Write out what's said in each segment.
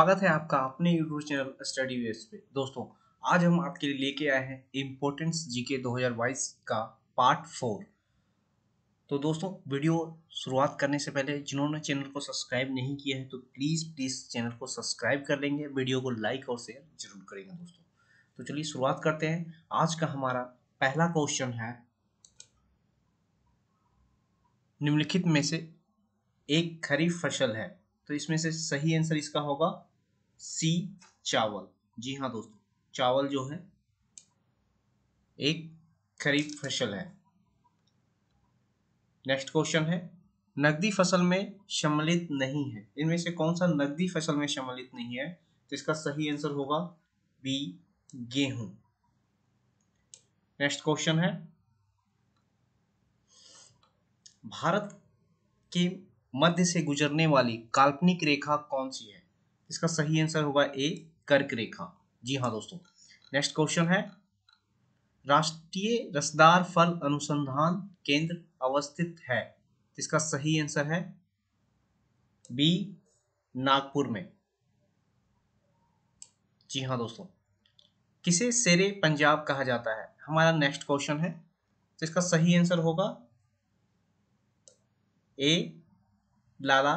स्वागत है आपका अपने यूट्यूब चैनल स्टडी वेस पे दोस्तों आज हम आपके लिए लेके आए हैं इम्पोर्टेंस जीके 2022 का पार्ट फोर तो दोस्तों वीडियो शुरुआत करने से पहले जिन्होंने चैनल को सब्सक्राइब नहीं किया है तो प्लीज़ प्लीज़ चैनल को सब्सक्राइब कर लेंगे वीडियो को लाइक और शेयर जरूर करेंगे दोस्तों तो चलिए शुरुआत करते हैं आज का हमारा पहला क्वेश्चन है निम्नलिखित में से एक खरीफ फसल है तो इसमें से सही आंसर इसका होगा सी चावल जी हाँ दोस्तों चावल जो है एक खरीफ फसल है नेक्स्ट क्वेश्चन है नकदी फसल में सम्मिलित नहीं है इनमें से कौन सा नकदी फसल में सम्मिलित नहीं है तो इसका सही आंसर होगा बी गेहूं नेक्स्ट क्वेश्चन है भारत के मध्य से गुजरने वाली काल्पनिक रेखा कौन सी है इसका सही आंसर होगा ए कर्क रेखा जी हाँ दोस्तों नेक्स्ट क्वेश्चन है राष्ट्रीय रसदार फल अनुसंधान केंद्र अवस्थित है इसका सही आंसर है बी नागपुर में जी हाँ दोस्तों किसे सेरे पंजाब कहा जाता है हमारा नेक्स्ट क्वेश्चन है तो इसका सही आंसर होगा ए लाला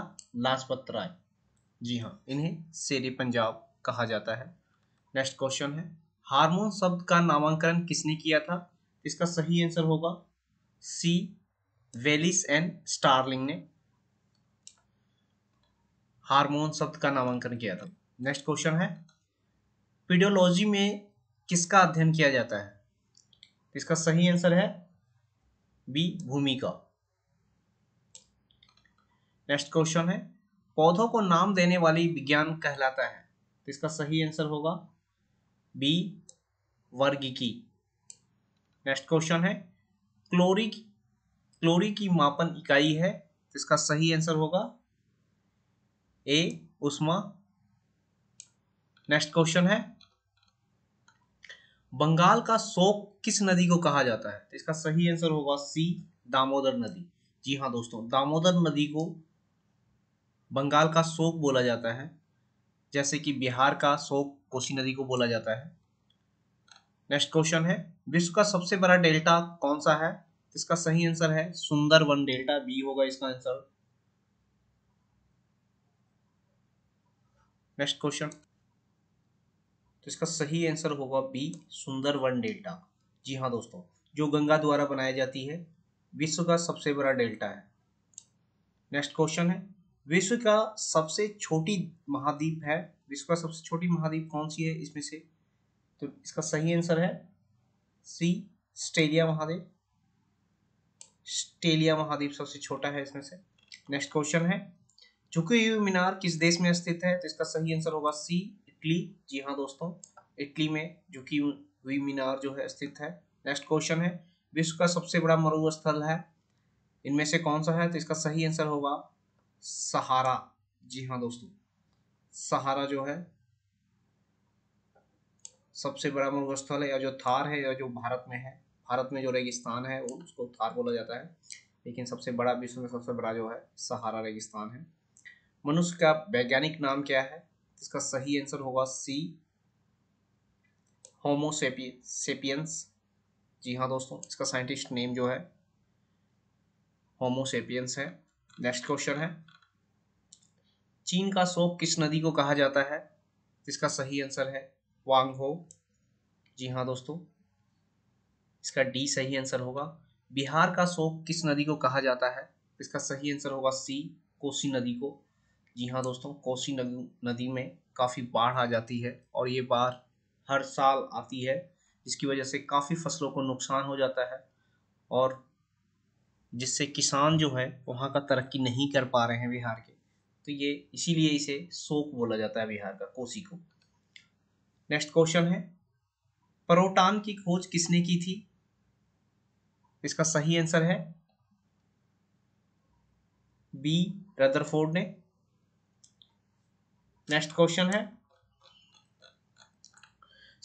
लाजपत राय जी हाँ इन्हें शेर पंजाब कहा जाता है नेक्स्ट क्वेश्चन है हार्मोन शब्द का नामांकन किसने किया था इसका सही आंसर होगा सी वेलिस एंड स्टारलिंग ने हार्मोन शब्द का नामांकन किया था नेक्स्ट क्वेश्चन है पीडियोलॉजी में किसका अध्ययन किया जाता है इसका सही आंसर है बी भूमि का नेक्स्ट क्वेश्चन है पौधों को नाम देने वाली विज्ञान कहलाता है तो इसका सही आंसर होगा बी वर्गिकी नेक्स्ट क्वेश्चन है क्लोरी क्लोरी की मापन इकाई है तो इसका सही आंसर होगा ए उष्मा नेक्स्ट क्वेश्चन है बंगाल का शोक किस नदी को कहा जाता है तो इसका सही आंसर होगा सी दामोदर नदी जी हाँ दोस्तों दामोदर नदी को बंगाल का शोक बोला जाता है जैसे कि बिहार का शोक कोसी नदी को बोला जाता है नेक्स्ट क्वेश्चन है विश्व का सबसे बड़ा डेल्टा कौन सा है इसका सही आंसर है सुंदर वन डेल्टा बी होगा इसका आंसर नेक्स्ट क्वेश्चन तो इसका सही आंसर होगा बी सुंदर वन डेल्टा जी हाँ दोस्तों जो गंगा द्वारा बनाई जाती है विश्व का सबसे बड़ा डेल्टा है नेक्स्ट क्वेश्चन है विश्व का सबसे छोटी महाद्वीप है विश्व का सबसे छोटी महाद्वीप कौन सी है इसमें से तो इसका सही आंसर है सी स्टेलिया महाद्वीप स्टेलिया महाद्वीप सबसे छोटा है इसमें से नेक्स्ट क्वेश्चन है चुकी मीनार किस देश में स्थित है तो इसका सही आंसर होगा सी इटली जी हाँ दोस्तों इटली में झुकी हुई मीनार जो है स्थित है नेक्स्ट क्वेश्चन है विश्व का सबसे बड़ा मरुस्थल है इनमें से कौन सा है तो इसका सही आंसर होगा सहारा जी हाँ दोस्तों सहारा जो है सबसे बड़ा मरुस्थल है या जो थार है या जो भारत में है भारत में जो रेगिस्तान है उसको थार बोला जाता है लेकिन सबसे बड़ा विश्व में सबसे बड़ा जो है सहारा रेगिस्तान है मनुष्य का वैज्ञानिक नाम क्या है इसका सही आंसर होगा सी होमोसेपिय सेपियंस जी हाँ दोस्तों इसका साइंटिस्ट नेम जो है होमोसेपियंस है नेक्स्ट क्वेश्चन है चीन का सोप किस नदी को कहा जाता है इसका सही आंसर है वांग हो जी हाँ दोस्तों इसका डी सही आंसर होगा बिहार का सोप किस नदी को कहा जाता है इसका सही आंसर होगा सी कोसी नदी को जी हाँ दोस्तों कोसी नदी में काफ़ी बाढ़ आ जाती है और ये बाढ़ हर साल आती है जिसकी वजह से काफ़ी फसलों को नुकसान हो जाता है और जिससे किसान जो है वहाँ का तरक्की नहीं कर पा रहे हैं बिहार के तो ये इसीलिए इसे शोक बोला जाता है बिहार का कोसी को नेक्स्ट क्वेश्चन है परोटान की खोज किसने की थी इसका सही आंसर है बी रदरफोर्ड ने नेक्स्ट क्वेश्चन है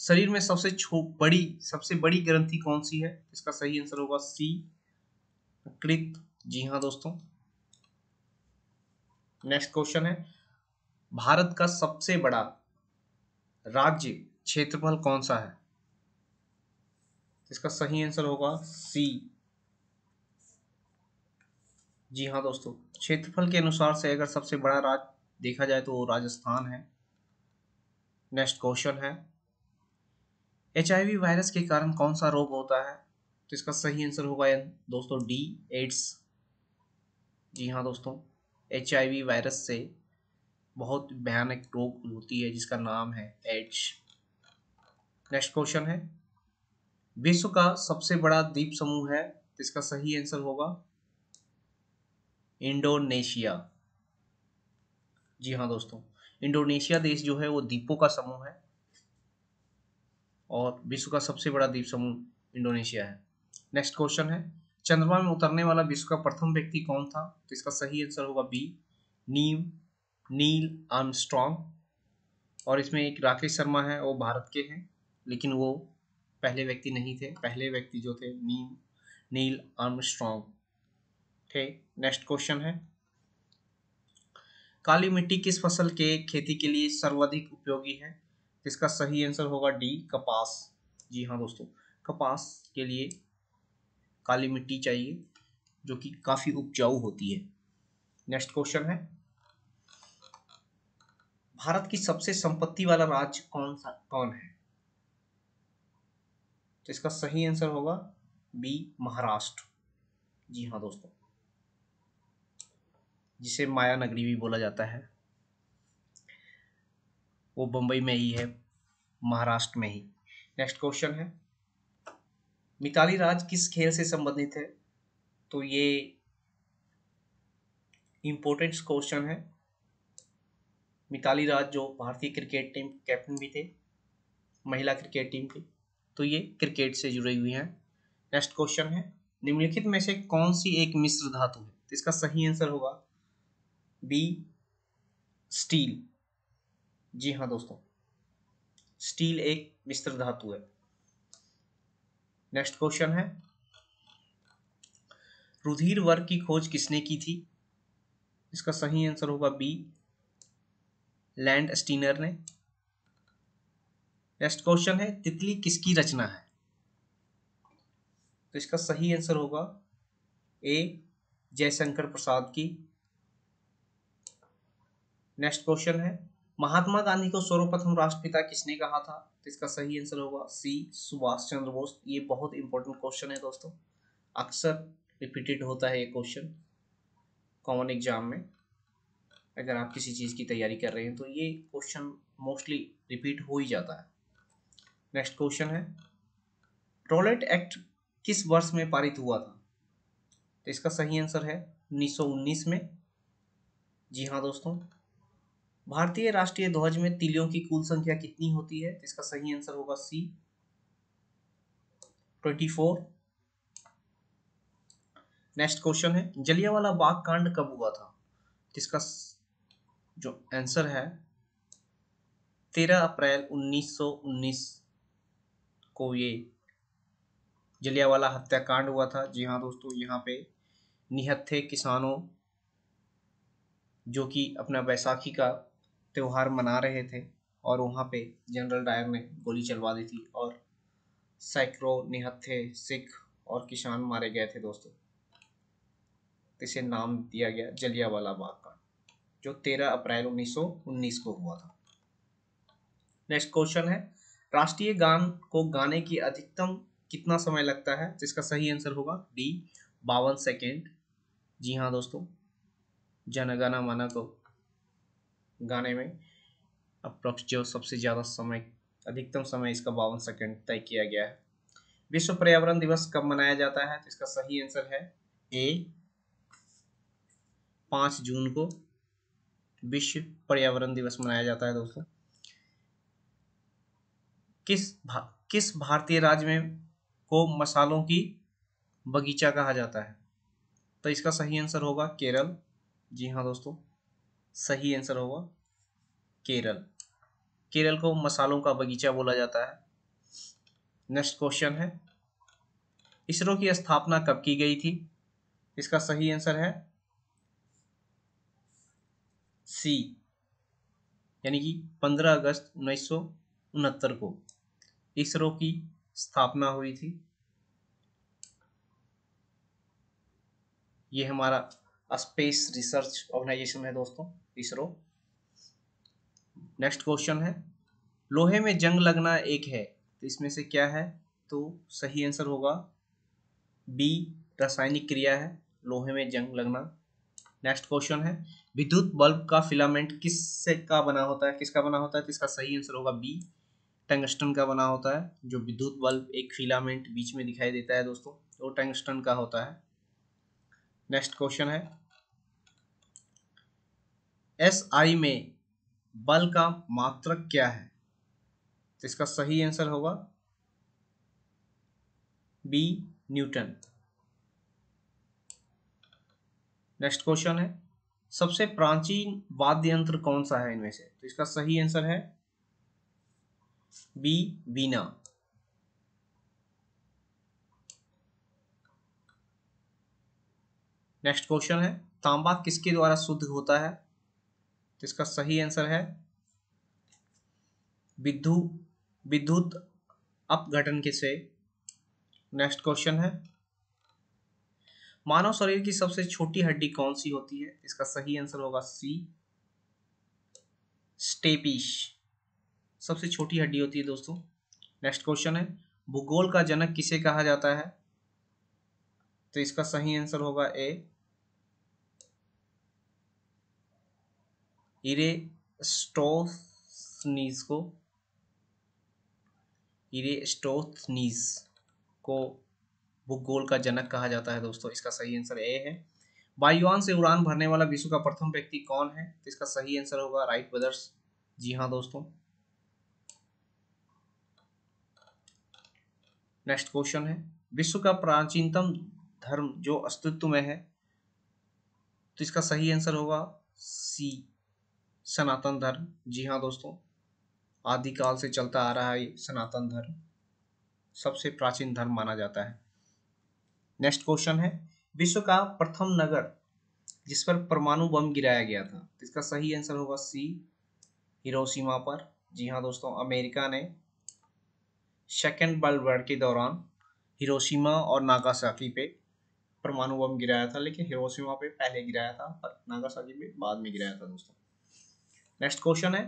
शरीर में सबसे छो बड़ी सबसे बड़ी ग्रंथि कौन सी है इसका सही आंसर होगा सी कृत जी हाँ दोस्तों नेक्स्ट क्वेश्चन है भारत का सबसे बड़ा राज्य क्षेत्रफल कौन सा है इसका सही आंसर होगा सी जी हाँ दोस्तों क्षेत्रफल के अनुसार से अगर सबसे बड़ा राज्य देखा जाए तो वो राजस्थान है नेक्स्ट क्वेश्चन है एच वायरस के कारण कौन सा रोग होता है तो इसका सही आंसर होगा दोस्तों डी एड्स जी हाँ दोस्तों एच वायरस से बहुत भयानक रोग होती है जिसका नाम है एड्स नेक्स्ट क्वेश्चन है विश्व का सबसे बड़ा द्वीप समूह है तो इसका सही आंसर होगा इंडोनेशिया जी हाँ दोस्तों इंडोनेशिया देश जो है वो द्वीपों का समूह है और विश्व का सबसे बड़ा द्वीप समूह इंडोनेशिया है नेक्स्ट क्वेश्चन है चंद्रमा में उतरने वाला विश्व का प्रथम व्यक्ति कौन था तो इसका सही आंसर होगा बी नीम नील आर्मस्ट्रांग और इसमें एक राकेश शर्मा है वो भारत के हैं लेकिन वो पहले व्यक्ति नहीं थे पहले व्यक्ति जो थे नीम नील आर्मस्ट्रांग थे नेक्स्ट क्वेश्चन है काली मिट्टी किस फसल के खेती के लिए सर्वाधिक उपयोगी है तो इसका सही आंसर होगा डी कपास जी हाँ दोस्तों कपास के लिए काली मिट्टी चाहिए जो कि काफ़ी उपजाऊ होती है नेक्स्ट क्वेश्चन है भारत की सबसे संपत्ति वाला राज्य कौन सा कौन है तो इसका सही आंसर होगा बी महाराष्ट्र जी हाँ दोस्तों जिसे माया नगरी भी बोला जाता है वो बंबई में ही है महाराष्ट्र में ही नेक्स्ट क्वेश्चन है मिताली राज किस खेल से संबंधित है तो ये इम्पोर्टेंट क्वेश्चन है मिताली राज जो भारतीय क्रिकेट टीम कैप्टन भी थे महिला क्रिकेट टीम की तो ये क्रिकेट से जुड़ी हुई हैं नेक्स्ट क्वेश्चन है निम्नलिखित में से कौन सी एक मिश्र धातु है तो इसका सही आंसर होगा बी स्टील जी हाँ दोस्तों स्टील एक मिश्र धातु है नेक्स्ट क्वेश्चन है रुधिर वर्ग की खोज किसने की थी इसका सही आंसर होगा बी लैंड स्टीनर ने नेक्स्ट क्वेश्चन है तितली किसकी रचना है तो इसका सही आंसर होगा ए जयशंकर प्रसाद की नेक्स्ट क्वेश्चन है महात्मा गांधी को सर्वप्रथम राष्ट्रपिता किसने कहा था तो इसका सही आंसर होगा सी सुभाष चंद्र बोस ये बहुत इंपॉर्टेंट क्वेश्चन है दोस्तों अक्सर रिपीटेड होता है ये क्वेश्चन कॉमन एग्जाम में अगर आप किसी चीज़ की तैयारी कर रहे हैं तो ये क्वेश्चन मोस्टली रिपीट हो ही जाता है नेक्स्ट क्वेश्चन है टॉयलेट एक्ट किस वर्ष में पारित हुआ था तो इसका सही आंसर है 1919 में जी हाँ दोस्तों भारतीय राष्ट्रीय ध्वज में तिलियों की कुल संख्या कितनी होती है तो इसका सही आंसर होगा C twenty four next question है जलियावाला बाग कांड कब हुआ था जिसका तो जो आंसर है तेरह अप्रैल 1919 को ये जलियावाला हत्याकांड हुआ था जी हाँ दोस्तों यहाँ पे निहत्थे किसानों जो कि अपना बैसाखी का त्यौहार मना रहे थे और वहाँ पे जनरल डायर ने गोली चलवा दी थी और सैकड़ों निहत्थे सिख और किसान मारे गए थे दोस्तों इसे नाम दिया गया जलियावाला बाग का जो 13 अप्रैल 1919 को हुआ था नेक्स्ट क्वेश्चन है राष्ट्रीय गान को गाने की अधिकतम कितना समय लगता है जिसका सही आंसर होगा डी बावन सेकेंड जी हाँ दोस्तों जनगणना माना को गाने में अप्रोक्स जो सबसे ज़्यादा समय अधिकतम समय इसका बावन सेकंड तय किया गया है विश्व पर्यावरण दिवस कब मनाया जाता है तो इसका सही आंसर है ए पाँच जून को विश्व पर्यावरण दिवस मनाया जाता है दोस्तों किस भा, किस भारतीय राज्य में को मसालों की बगीचा कहा जाता है तो इसका सही आंसर होगा केरल जी हाँ दोस्तों सही आंसर होगा केरल केरल को मसालों का बगीचा बोला जाता है नेक्स्ट क्वेश्चन है इसरो की स्थापना कब की गई थी इसका सही आंसर है सी यानी कि 15 अगस्त उन्नीस को इसरो की स्थापना हुई थी ये हमारा स्पेस रिसर्च ऑर्गेनाइजेशन है दोस्तों तीस रो नेक्स्ट क्वेश्चन है लोहे में जंग लगना एक है तो इसमें से क्या है तो सही आंसर होगा बी रासायनिक क्रिया है लोहे में जंग लगना नेक्स्ट क्वेश्चन है विद्युत बल्ब का फिलामेंट किस से का बना होता है किसका बना होता है तो इसका सही आंसर होगा बी टंगस्टन का बना होता है जो विद्युत बल्ब एक फिलामेंट बीच में दिखाई देता है दोस्तों वो तो टंगस्टन का होता है नेक्स्ट क्वेश्चन है एस आई में बल का मात्रक क्या है तो इसका सही आंसर होगा बी न्यूटन नेक्स्ट क्वेश्चन है सबसे प्राचीन वाद्य यंत्र कौन सा है इनमें से तो इसका सही आंसर है बी वीना नेक्स्ट क्वेश्चन है तांबा किसके द्वारा शुद्ध होता है तो इसका सही आंसर है विद्यु विद्युत अपघटन किसे नेक्स्ट क्वेश्चन है मानव शरीर की सबसे छोटी हड्डी कौन सी होती है इसका सही आंसर होगा सी स्टेपिश सबसे छोटी हड्डी होती है दोस्तों नेक्स्ट क्वेश्चन है भूगोल का जनक किसे कहा जाता है तो इसका सही आंसर होगा ए इरेस्टोसनीज को इरेस्टोसनीज को भूगोल का जनक कहा जाता है दोस्तों इसका सही आंसर ए है वायुवान से उड़ान भरने वाला विश्व का प्रथम व्यक्ति कौन है तो इसका सही आंसर होगा राइट ब्रदर्स जी हाँ दोस्तों नेक्स्ट क्वेश्चन है विश्व का प्राचीनतम धर्म जो अस्तित्व में है तो इसका सही आंसर होगा सी सनातन धर्म जी हाँ दोस्तों आदिकाल से चलता आ रहा है सनातन धर्म सबसे प्राचीन धर्म माना जाता है नेक्स्ट क्वेश्चन है विश्व का प्रथम नगर जिस पर परमाणु बम गिराया गया था इसका सही आंसर होगा सी हिरोशिमा पर जी हाँ दोस्तों अमेरिका ने सेकेंड वर्ल्ड वॉर के दौरान हिरोशिमा और नागासाकी पे परमाणु बम गिराया था लेकिन हिरोशिमा पे पहले गिराया था पर नागासाकी पे बाद में गिराया था दोस्तों नेक्स्ट क्वेश्चन है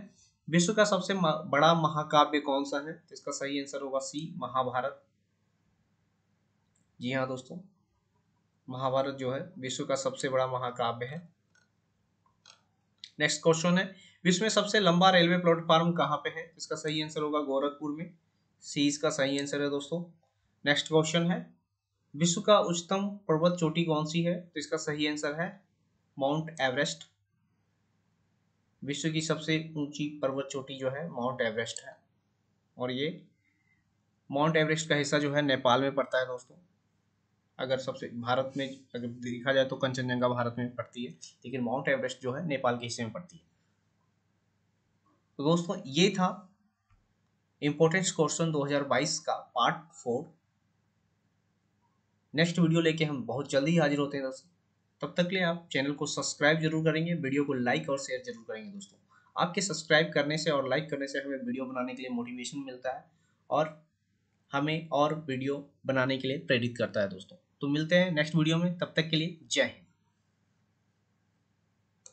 विश्व का सबसे बड़ा महाकाव्य कौन सा है तो इसका सही आंसर होगा सी महाभारत जी हाँ दोस्तों महाभारत जो है विश्व का सबसे बड़ा महाकाव्य है नेक्स्ट क्वेश्चन है विश्व में सबसे लंबा रेलवे प्लेटफॉर्म कहाँ पे है तो इसका सही आंसर होगा गोरखपुर में सी इसका सही आंसर है दोस्तों नेक्स्ट क्वेश्चन है विश्व का उच्चतम पर्वत चोटी कौन सी है तो इसका सही आंसर है माउंट एवरेस्ट विश्व की सबसे ऊंची पर्वत चोटी जो है माउंट एवरेस्ट है और ये माउंट एवरेस्ट का हिस्सा जो है नेपाल में पड़ता है दोस्तों अगर सबसे भारत में अगर देखा जाए तो कंचनजंगा भारत में पड़ती है लेकिन माउंट एवरेस्ट जो है नेपाल के हिस्से में पड़ती है तो दोस्तों ये था इम्पोर्टेंस क्वेश्चन 2022 का पार्ट फोर नेक्स्ट वीडियो लेके हम बहुत जल्दी हाजिर होते हैं दोस्तों तब तक लिए आप चैनल को सब्सक्राइब जरूर करेंगे वीडियो को लाइक और शेयर जरूर करेंगे दोस्तों आपके सब्सक्राइब करने से और लाइक करने से हमें वीडियो बनाने के लिए मोटिवेशन मिलता है और हमें और वीडियो बनाने के लिए प्रेरित करता है दोस्तों तो मिलते हैं नेक्स्ट वीडियो में तब तक के लिए जय हिंद